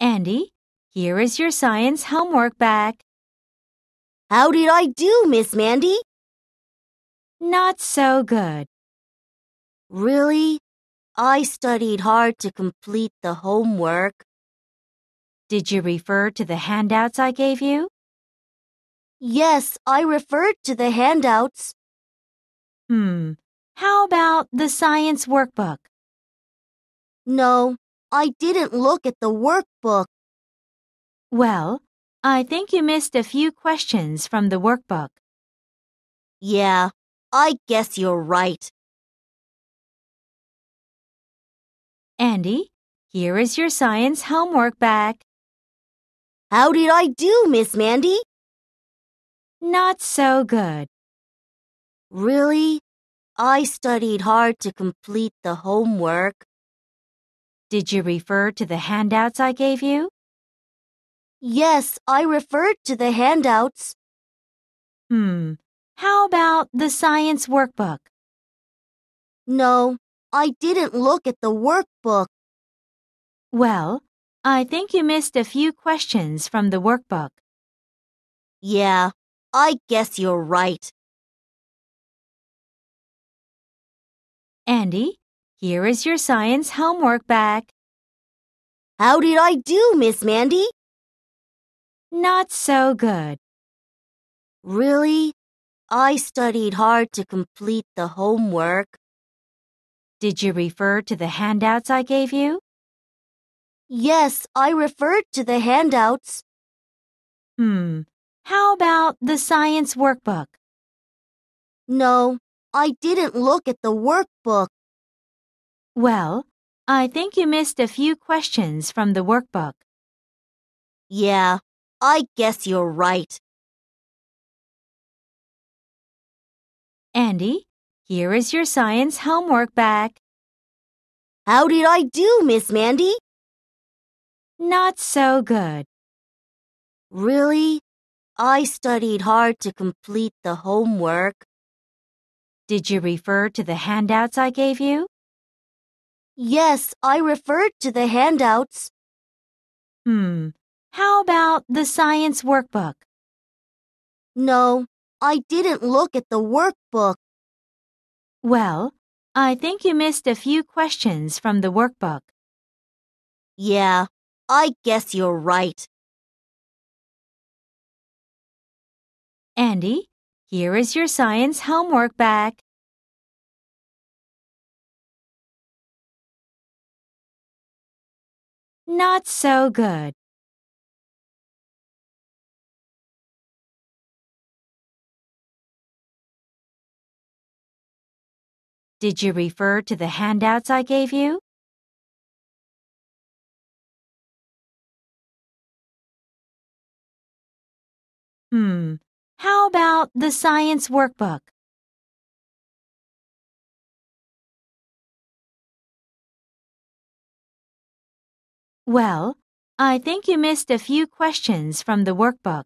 Andy, here is your science homework back. How did I do, Miss Mandy? Not so good. Really? I studied hard to complete the homework. Did you refer to the handouts I gave you? Yes, I referred to the handouts. Hmm. How about the science workbook? No, I didn't look at the workbook. Well, I think you missed a few questions from the workbook. Yeah, I guess you're right. Andy, here is your science homework back. How did I do, Miss Mandy? Not so good. Really? I studied hard to complete the homework. Did you refer to the handouts I gave you? Yes, I referred to the handouts. Hmm. How about the science workbook? No, I didn't look at the workbook. Well, I think you missed a few questions from the workbook. Yeah, I guess you're right. Andy, here is your science homework back. How did I do, Miss Mandy? Not so good. Really? I studied hard to complete the homework. Did you refer to the handouts I gave you? Yes, I referred to the handouts. Hmm. How about the science workbook? No, I didn't look at the workbook. Well, I think you missed a few questions from the workbook. Yeah, I guess you're right. Andy, here is your science homework back. How did I do, Miss Mandy? Not so good. Really? I studied hard to complete the homework. Did you refer to the handouts I gave you? Yes, I referred to the handouts. Hmm. How about the science workbook? No, I didn't look at the workbook. Well, I think you missed a few questions from the workbook. Yeah, I guess you're right. Andy, here is your science homework back. Not so good. Did you refer to the handouts I gave you? Hmm, how about the science workbook? Well, I think you missed a few questions from the workbook.